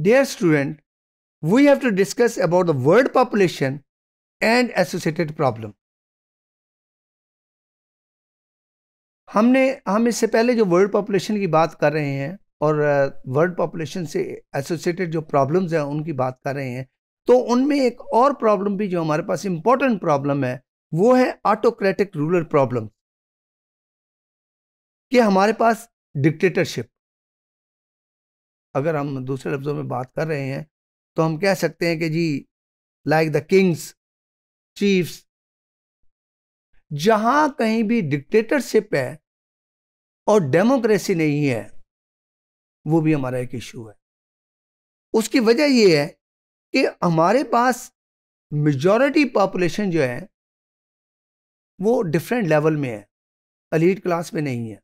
Dear student, we have to discuss about the word population and associated problem. हमने हम इससे पहले जो वर्ल्ड पॉपुलेशन की बात कर रहे हैं और वर्ल्ड पॉपुलेशन से एसोसिएटेड जो प्रॉब्लम्स हैं उनकी बात कर रहे हैं तो उनमें एक और प्रॉब्लम भी जो हमारे पास इम्पोर्टेंट प्रॉब्लम है वो है ऑटोक्रेटिक रूलर प्रॉब्लम कि हमारे पास डिक्टेटरशिप अगर हम दूसरे लफ्ज़ों में बात कर रहे हैं तो हम कह सकते हैं कि जी लाइक द किंग्स चीफ्स जहाँ कहीं भी डिक्टेटरशिप है और डेमोक्रेसी नहीं है वो भी हमारा एक इशू है उसकी वजह यह है कि हमारे पास मेजॉरिटी पॉपुलेशन जो है वो डिफरेंट लेवल में है अलीट क्लास में नहीं है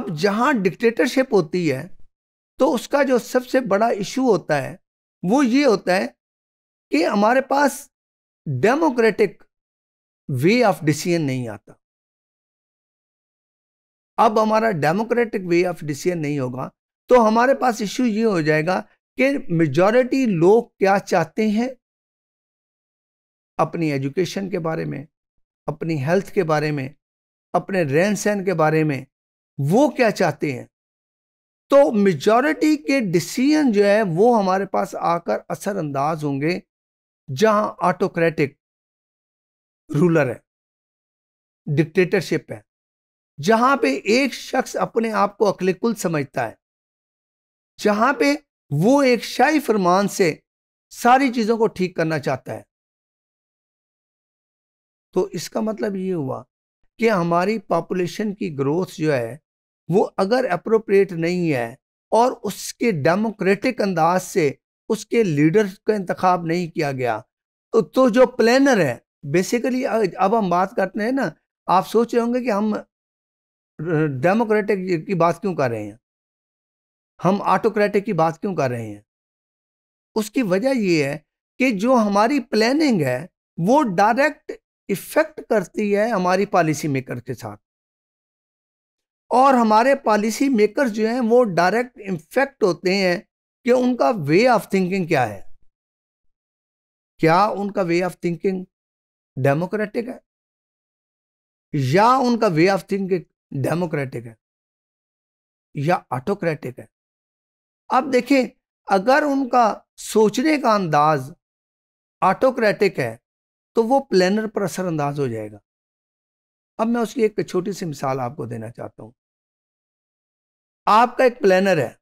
अब जहाँ डिक्टेटरशिप होती है तो उसका जो सबसे बड़ा इशू होता है वो ये होता है कि हमारे पास डेमोक्रेटिक वे ऑफ डिसीजन नहीं आता अब हमारा डेमोक्रेटिक वे ऑफ डिसीजन नहीं होगा तो हमारे पास इशू ये हो जाएगा कि मेजॉरिटी लोग क्या चाहते हैं अपनी एजुकेशन के बारे में अपनी हेल्थ के बारे में अपने रहन सहन के बारे में वो क्या चाहते हैं तो मेजॉरिटी के डिसीजन जो है वो हमारे पास आकर असरअंदाज होंगे जहां ऑटोक्रेटिक रूलर है डिक्टेटरशिप है जहां पे एक शख्स अपने आप को कुल समझता है जहां पे वो एक शाही फरमान से सारी चीजों को ठीक करना चाहता है तो इसका मतलब ये हुआ कि हमारी पॉपुलेशन की ग्रोथ जो है वो अगर अप्रोप्रिएट नहीं है और उसके डेमोक्रेटिक अंदाज से उसके लीडर का इंतखब नहीं किया गया तो, तो जो प्लानर है बेसिकली अब हम बात करते हैं ना आप सोच रहे होंगे कि हम डेमोक्रेटिक की बात क्यों कर रहे हैं हम ऑटोक्रेटिक की बात क्यों कर रहे हैं उसकी वजह यह है कि जो हमारी प्लानिंग है वो डायरेक्ट इफेक्ट करती है हमारी पॉलिसी मेकर के साथ और हमारे पॉलिसी मेकर जो हैं वो डायरेक्ट इम्फेक्ट होते हैं कि उनका वे ऑफ थिंकिंग क्या है क्या उनका वे ऑफ थिंकिंग डेमोक्रेटिक है या उनका वे ऑफ थिंकिंग डेमोक्रेटिक है या ऑटोक्रेटिक है अब देखें अगर उनका सोचने का अंदाज ऑटोक्रेटिक है तो वो प्लानर पर असरअंदाज हो जाएगा अब मैं उसकी एक छोटी सी मिसाल आपको देना चाहता हूँ आपका एक प्लानर है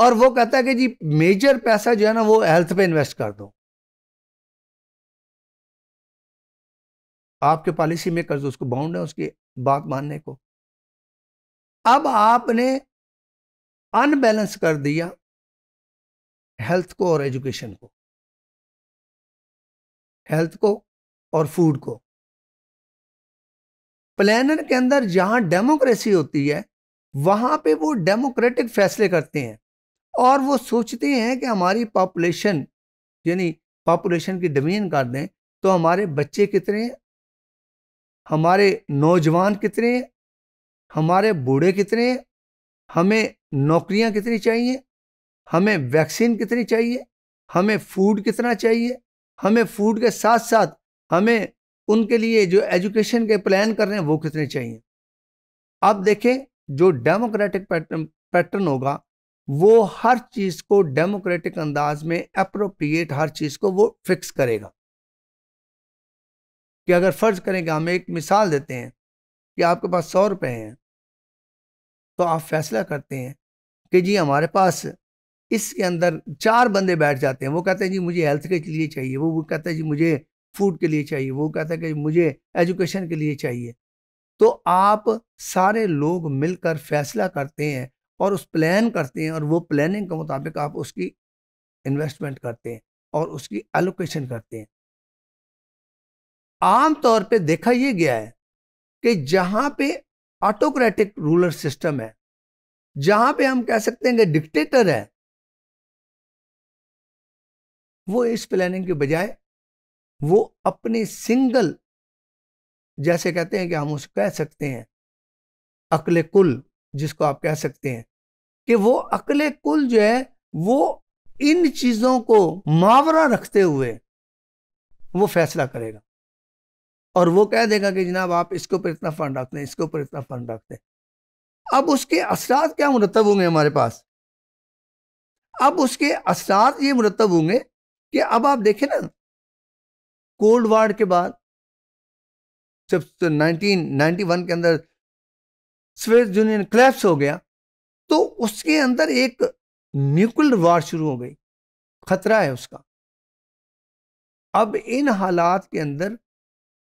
और वो कहता है कि जी मेजर पैसा जो है ना वो हेल्थ पे इन्वेस्ट कर दो आपके पॉलिसी मेकर उसको बाउंड है उसकी बात मानने को अब आपने अनबैलेंस कर दिया हेल्थ को और एजुकेशन को हेल्थ को और फूड को प्लानर के अंदर जहां डेमोक्रेसी होती है वहाँ पे वो डेमोक्रेटिक फैसले करते हैं और वो सोचते हैं कि हमारी पॉपुलेशन यानी पॉपुलेशन की डमीन कर दें तो हमारे बच्चे कितने हैं हमारे नौजवान कितने हैं हमारे बूढ़े कितने हैं हमें नौकरियां कितनी चाहिए हमें वैक्सीन कितनी चाहिए हमें फूड कितना चाहिए हमें फूड के साथ साथ हमें उनके लिए जो एजुकेशन के प्लान कर रहे हैं वो कितने चाहिए आप देखें जो डेमोक्रेटिक पैटर्न होगा वो हर चीज़ को डेमोक्रेटिक अंदाज में अप्रोप्रिएट हर चीज़ को वो फिक्स करेगा कि अगर फ़र्ज़ करें कि हम एक मिसाल देते हैं कि आपके पास सौ रुपये हैं तो आप फैसला करते हैं कि जी हमारे पास इसके अंदर चार बंदे बैठ जाते हैं वो कहते हैं जी मुझे हेल्थ के लिए चाहिए वो वो कहते हैं जी मुझे फूड के लिए चाहिए वो कहते हैं कि मुझे एजुकेशन के लिए चाहिए तो आप सारे लोग मिलकर फैसला करते हैं और उस प्लान करते हैं और वो प्लानिंग के मुताबिक आप उसकी इन्वेस्टमेंट करते हैं और उसकी एलोकेशन करते हैं आम तौर पे देखा यह गया है कि जहां पे ऑटोक्रेटिक रूलर सिस्टम है जहां पे हम कह सकते हैं कि डिक्टेटर है वो इस प्लानिंग के बजाय वो अपने सिंगल जैसे कहते हैं कि हम उसको कह सकते हैं अकल कुल जिसको आप कह सकते हैं कि वो अकल कुल जो है वो इन चीज़ों को मावरा रखते हुए वो फैसला करेगा और वो कह देगा कि जनाब आप इसके ऊपर इतना फंड रखते हैं इसके ऊपर इतना फंड रखते हैं अब उसके असरात क्या मुरतब होंगे हमारे पास अब उसके असरात ये मुरतब होंगे कि अब आप देखें ना कोल्ड वार के बाद जब तो नाइनटीन वन के अंदर स्वेज यूनियन क्लैप्स हो गया तो उसके अंदर एक न्यूक्लियर वार शुरू हो गई खतरा है उसका अब इन हालात के अंदर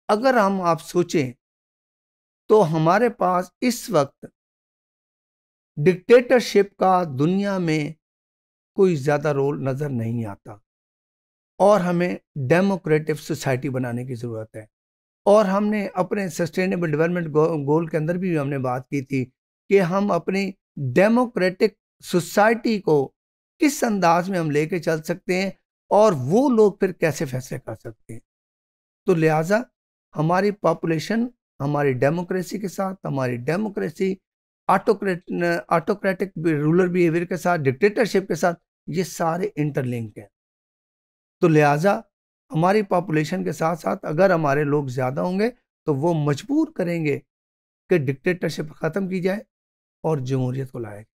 अगर हम आप सोचें तो हमारे पास इस वक्त डिक्टेटरशिप का दुनिया में कोई ज़्यादा रोल नज़र नहीं आता और हमें डेमोक्रेटिक सोसाइटी बनाने की ज़रूरत है और हमने अपने सस्टेनेबल डेवलपमेंट गोल के अंदर भी हमने बात की थी कि हम अपनी डेमोक्रेटिक सोसाइटी को किस अंदाज में हम लेके चल सकते हैं और वो लोग फिर कैसे फैसले कर सकते हैं तो लिहाजा हमारी पॉपुलेशन हमारी डेमोक्रेसी के साथ हमारी democracy autocrat autocratic ruler behaviour के साथ डिक्टेटरशिप के साथ ये सारे इंटरलिंक हैं तो लिहाजा हमारी पॉपुलेशन के साथ साथ अगर हमारे लोग ज़्यादा होंगे तो वो मजबूर करेंगे कि डिक्टेटरशिप ख़त्म की जाए और जमहूरियत को लाया